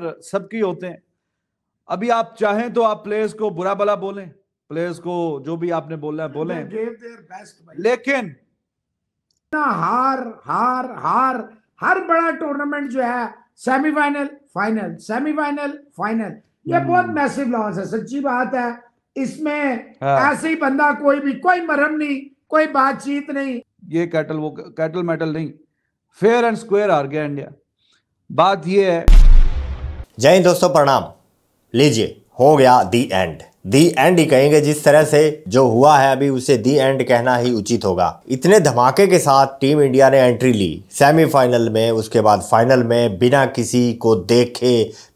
सबकी होते हैं अभी आप चाहें तो आप प्लेयर्स को बुरा भला बोलें प्लेयर्स को जो भी आपने बोलना है बोलें लेकिन हार हार हार हर बड़ा टूर्नामेंट जो है सेमीफाइनल फाइनल सेमीफाइनल फाइनल ये हम्म। बहुत मैसिव लॉस है सच्ची बात है इसमें हाँ। ऐसे ही बंदा कोई भी कोई मरम नहीं कोई बातचीत नहीं ये कैटल वो कैटल मेटल नहीं फेयर एंड स्क्वेयर हार गया इंडिया बात ये है जय हिंद दोस्तों प्रणाम लीजिए हो गया दी एंड दी एंड ही कहेंगे जिस तरह से जो हुआ है अभी उसे दी एंड कहना ही उचित होगा इतने धमाके के साथ टीम इंडिया ने एंट्री ली सेमीफाइनल में उसके बाद फाइनल में बिना किसी को देखे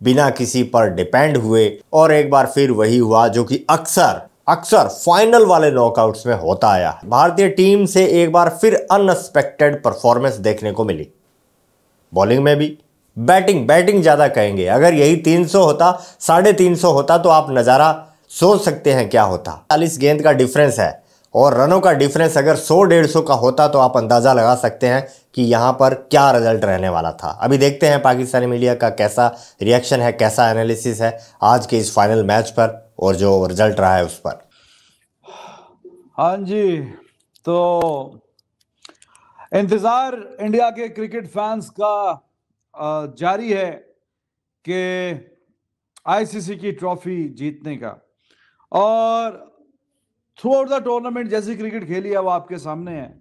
बिना किसी पर डिपेंड हुए और एक बार फिर वही हुआ जो कि अक्सर अक्सर फाइनल वाले नॉकआउट्स में होता आया भारतीय टीम से एक बार फिर अनएक्सपेक्टेड परफॉर्मेंस देखने को मिली बॉलिंग में भी बैटिंग बैटिंग ज़्यादा कहेंगे अगर यही 300 होता साढ़े तीन होता तो आप नज़ारा सोच सकते हैं क्या होता चालीस गेंद का डिफरेंस है और रनों का डिफरेंस अगर 100 सौ का होता तो आप अंदाज़ा लगा सकते हैं कि यहां पर क्या रिजल्ट रहने वाला था अभी देखते हैं पाकिस्तानी मीडिया का कैसा रिएक्शन है कैसा एनालिसिस है आज के इस फाइनल मैच पर और जो रिजल्ट रहा है उस पर हाँ जी तो इंतज़ार इंडिया के क्रिकेट फैंस का जारी है कि आईसीसी की ट्रॉफी जीतने का और थ्रू आउट द टूर्नामेंट जैसी क्रिकेट खेली है वो आपके सामने है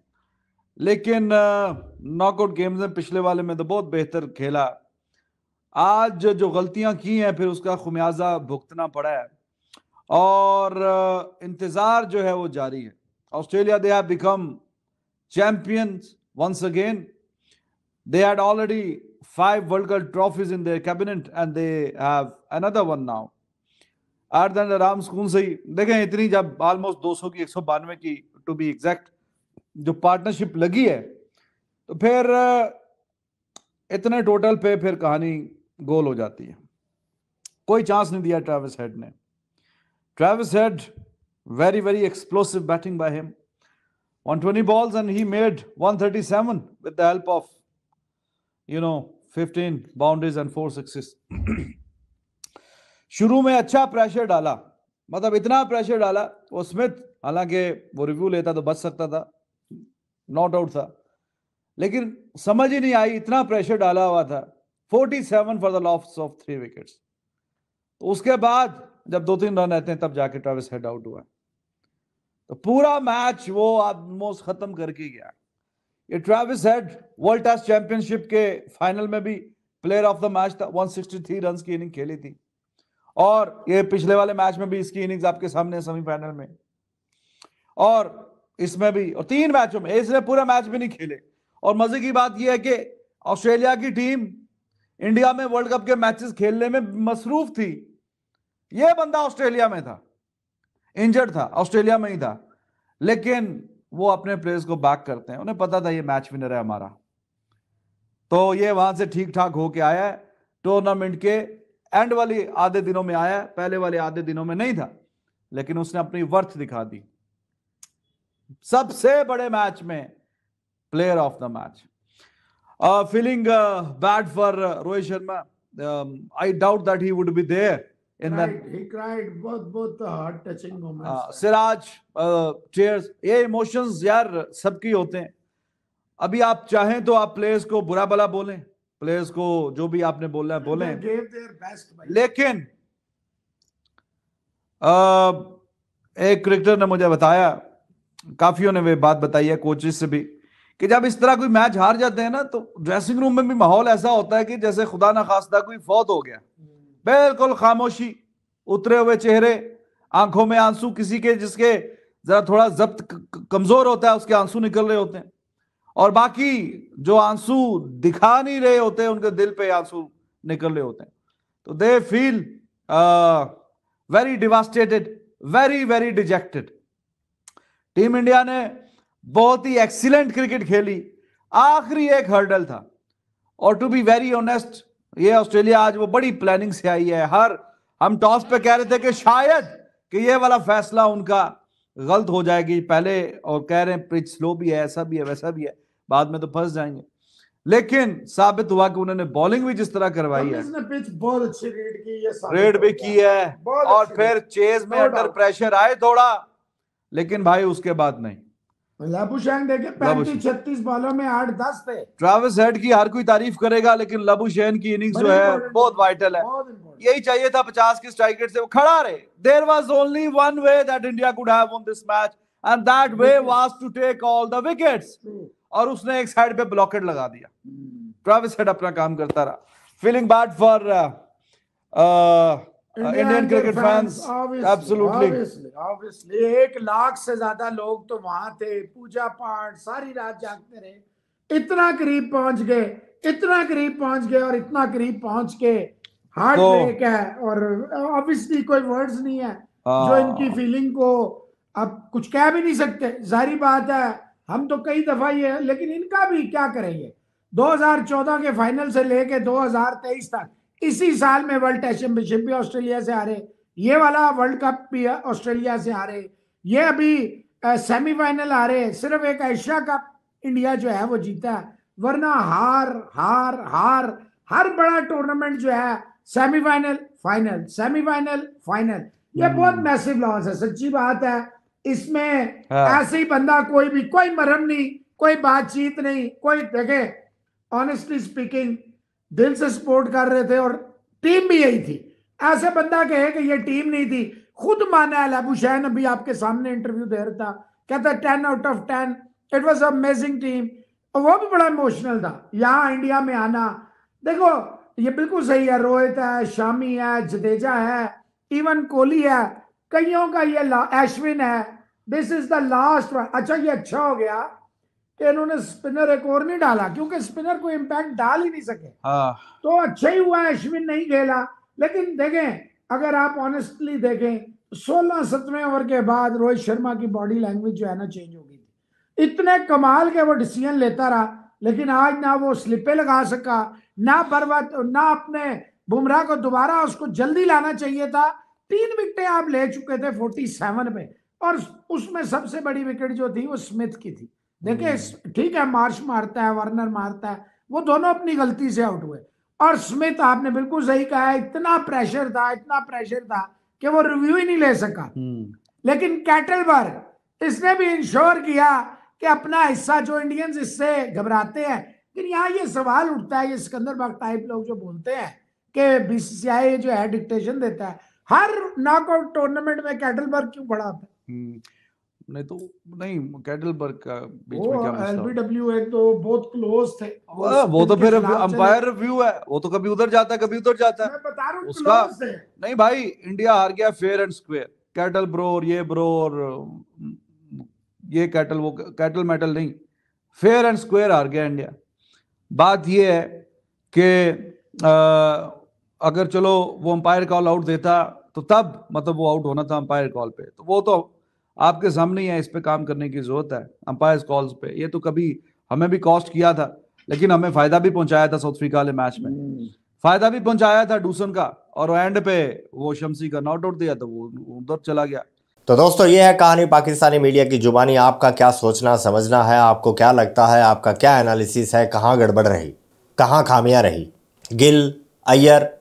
लेकिन नॉकआउट गेम्स में पिछले वाले में तो बहुत बेहतर खेला आज जो गलतियां की हैं फिर उसका खुमियाजा भुगतना पड़ा है और इंतज़ार जो है वो जारी है Australia they have become champions once again they had already five World Cup trophies in their cabinet and they have another one now. आर्दन आराम सुकून से ही देखें इतनी जब ऑलमोस्ट 200 की एक की टू बी एग्जैक्ट जो पार्टनरशिप लगी है तो फिर इतने टोटल पे फिर कहानी गोल हो जाती है कोई चांस नहीं दिया ट्रेविस हेड ने Travis Head very very explosive batting by him on 20 balls and he made 137 with the help of you know fifteen boundaries and four six शुरू में अच्छा प्रेशर डाला मतलब इतना प्रेशर डाला वो स्मिथ हालांकि वो रिव्यू लेता तो बच सकता था नॉट आउट था लेकिन समझ ही नहीं आई इतना प्रेशर डाला हुआ था 47 for the loss of three wickets तो उसके बाद जब दो तीन रन रहते हैं तब जाके ट्रेविस हेड आउट हुआ तो पूरा मैच वो ऑलमोस्ट खत्म करके गया ये Travis Head World test Championship के फाइनल में भी प्लेयर ऑफ द मैच था 163 रन की इनिंग खेली थी और ये पिछले वाले मैच में भी इसकी इनिंग्स आपके सामने सेमीफाइनल में और इसमें भी और तीन मैचों में इसने पूरा मैच भी नहीं खेले और मजे की बात यह है कि ऑस्ट्रेलिया की टीम इंडिया में वर्ल्ड कप के मैचेस खेलने में मसरूफ थी यह बंदा ऑस्ट्रेलिया में था इंजर्ड था ऑस्ट्रेलिया में ही था लेकिन वो अपने प्लेयर्स को बैक करते हैं उन्हें पता था ये मैच विनर है हमारा तो ये वहां से ठीक ठाक होके आया है टूर्नामेंट के एंड वाली आधे दिनों में आया पहले वाले आधे दिनों में नहीं था लेकिन उसने अपनी वर्थ दिखा दी सबसे बड़े मैच में player of the match feeling bad for Rohit Sharma I doubt that he would be there in cried, that he cried both both the heart touching moments uh, siraj uh, tears ye emotions yaar sabki hote hain abhi aap chahe to aap players ko bura bala bole players ko jo bhi aapne को hai bole आपने बोलना है बोलें lekin uh एक cricketer ने मुझे बताया काफियों ने वे बात बताई है कोचेस से भी कि जब इस तरह कोई मैच हार जाते हैं ना तो ड्रेसिंग रूम में भी माहौल ऐसा होता है कि जैसे खुदा ना खास्ता कोई फौत हो गया बिल्कुल खामोशी उतरे हुए चेहरे आंखों में आंसू किसी के जिसके जरा थोड़ा जब्त कमजोर होता है उसके आंसू निकल रहे होते हैं और बाकी जो आंसू दिखा नहीं रहे होते उनके दिल पे आंसू निकल रहे होते हैं तो they feel very devastated very very dejected team India ने बहुत ही एक्सीलेंट क्रिकेट खेली आखिरी एक हर्डल था और टू बी वेरी ऑनेस्ट ये ऑस्ट्रेलिया आज वो बड़ी प्लानिंग से आई है हर हम टॉस पे कह रहे थे कि शायद कि ये वाला फैसला उनका गलत हो जाएगी पहले और कह रहे हैं पिच स्लो भी है ऐसा भी है वैसा भी है बाद में तो फंस जाएंगे लेकिन साबित हुआ कि उन्होंने बॉलिंग भी जिस तरह करवाई है पिच बहुत अच्छी रेड की है रेड भी की है और फिर चेज में अंडर प्रेशर आए थोड़ा लेकिन भाई उसके बाद नहीं लबुशैन देखे पैंतीस छत्तीस बॉलों में आठ दस थे ट्रेविस हेड की हर कोई तारीफ करेगा लेकिन लबुशैन की इनिंग्स जो है बहुत वाइटल है यही चाहिए था पचास की स्ट्राइक से वो खड़ा रहे there was only one way that India could have this match and that way to take all the wickets और उसने एक साइड पे ब्लॉकेट लगा दिया ट्रेविस हेड अपना काम करता रहा feeling bad for Indian cricket fans absolutely obviously एक लाख से ज्यादा लोग तो वहां थे पूजा पाठ सारी रात जागते रहे इतना करीब पहुंच गए इतना करीब पहुंच गए और इतना करीब पहुंच के हार्ट तो, ब्रेक है और ऑब्वियसली कोई वर्ड्स नहीं है आ, जो हाँ। इनकी फीलिंग को अब कुछ कह भी नहीं सकते जारी बात है हम तो कई दफा ये लेकिन इनका भी क्या करेंगे 2014 के फाइनल से लेके 2023 तक इसी साल में वर्ल्ड टेस्ट चैंपियनशिप भी ऑस्ट्रेलिया से हारे ये वाला वर्ल्ड कप भी ऑस्ट्रेलिया से हारे ये अभी सेमीफाइनल हारे सिर्फ एक एशिया कप इंडिया जो है वो जीता है वरना हार हार हार हर बड़ा टूर्नामेंट जो है सेमीफाइनल फाइनल सेमीफाइनल फाइनल ये हम्म। बहुत मैसिव लॉस है सच्ची बात है इसमें हाँ। ऐसे ही बंदा कोई भी कोई मरम नहीं कोई बातचीत नहीं कोई देखे ऑनेस्टली स्पीकिंग दिल से सपोर्ट कर रहे थे और टीम भी यही थी ऐसे बंदा कहे कि ये टीम नहीं थी खुद माना है अबू शहन अभी आपके सामने इंटरव्यू दे रहा था कहता ten out of ten it was amazing team और वो भी बड़ा इमोशनल था यहाँ इंडिया में आना देखो ये बिल्कुल सही है रोहित है शामी है जडेजा है इवन कोहली है कईयों का ये एशविन है दिस इज द लास्ट अच्छा ये अच्छा हो गया कि इन्होंने स्पिनर एक और नहीं डाला क्योंकि स्पिनर को इम्पैक्ट डाल ही नहीं सके हाँ। तो अच्छा ही हुआ अश्विन नहीं खेला लेकिन देखें अगर आप ऑनेस्टली देखें सोलह सत्रह ओवर के बाद रोहित शर्मा की बॉडी लैंग्वेज जो है ना चेंज हो गई थी इतने कमाल के वो डिसीजन लेता रहा लेकिन आज ना वो स्लिपे लगा सका ना बर्बाद ना अपने बुमराह को दोबारा उसको जल्दी लाना चाहिए था तीन विकेटें आप ले चुके थे फोर्टी सेवन में और उसमें सबसे बड़ी विकेट जो थी वो स्मिथ की थी देखिए हम्म। ठीक है मार्श मारता है वर्नर मारता है वो दोनों अपनी गलती से आउट हुए और स्मिथ आपने बिल्कुल सही कहा इतना प्रेशर था इतना प्रेशर था कि वो रिव्यू ही नहीं ले सका हम्म। लेकिन कैटलबर इसने भी इंश्योर किया कि अपना हिस्सा जो इंडियंस इससे घबराते हैं लेकिन यहाँ ये सवाल उठता है ये सिकंदर बाग टाइप लोग जो बोलते हैं कि बीसीसीआई जो है डिक्टेशन देता है हर नॉकआउट टूर्नामेंट में कैटलबर्ग क्यों बढ़ाता है हम्म। नहीं तो नहीं कैटलबर्ग का बीच में क्या मसला एलबीडब्ल्यू एक तो बहुत क्लोज थे आ, वो तो फिर अंपायर रिव्यू है वो तो कभी उधर जाता है कभी उधर जाता है मैं बता रहा हूं उसका नहीं भाई इंडिया हार गया fair and square cattle bro और ये ब्रो और ये कैटल वो कैटल मेटल नहीं फेयर एंड स्क्वायर हार गया इंडिया बात ये है कि अगर चलो वो अंपायर कॉल आउट देता तो तब मतलब वो आउट होना था अंपायर कॉल पे तो वो तो आपके सामने ही है इस पर काम करने की जरूरत है अंपायर कॉल्स पे ये तो कभी हमें भी कॉस्ट किया था लेकिन हमें फायदा भी पहुंचाया था साउथ अफ्रीका वाले मैच में हम्म। फायदा भी पहुंचाया था डूसन का और एंड पे वो शमसी का नॉट आउट दिया था वो उधर चला गया तो दोस्तों ये है कहानी पाकिस्तानी मीडिया की जुबानी आपका क्या सोचना समझना है आपको क्या लगता है आपका क्या एनालिसिस है कहाँ गड़बड़ रही कहाँ खामियां रही गिल अय्यर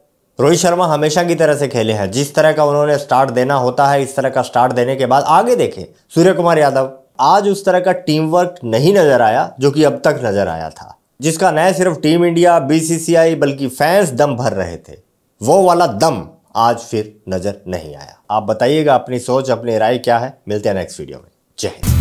रोहित शर्मा हमेशा की तरह से खेले हैं जिस तरह का उन्होंने स्टार्ट देना होता है इस तरह का स्टार्ट देने के बाद आगे देखें सूर्य कुमार यादव आज उस तरह का टीम वर्क नहीं नजर आया जो कि अब तक नजर आया था जिसका न सिर्फ टीम इंडिया बीसीसीआई बल्कि फैंस दम भर रहे थे वो वाला दम आज फिर नजर नहीं आया आप बताइएगा अपनी सोच अपनी राय क्या है मिलते हैं नेक्स्ट वीडियो में जय हिंद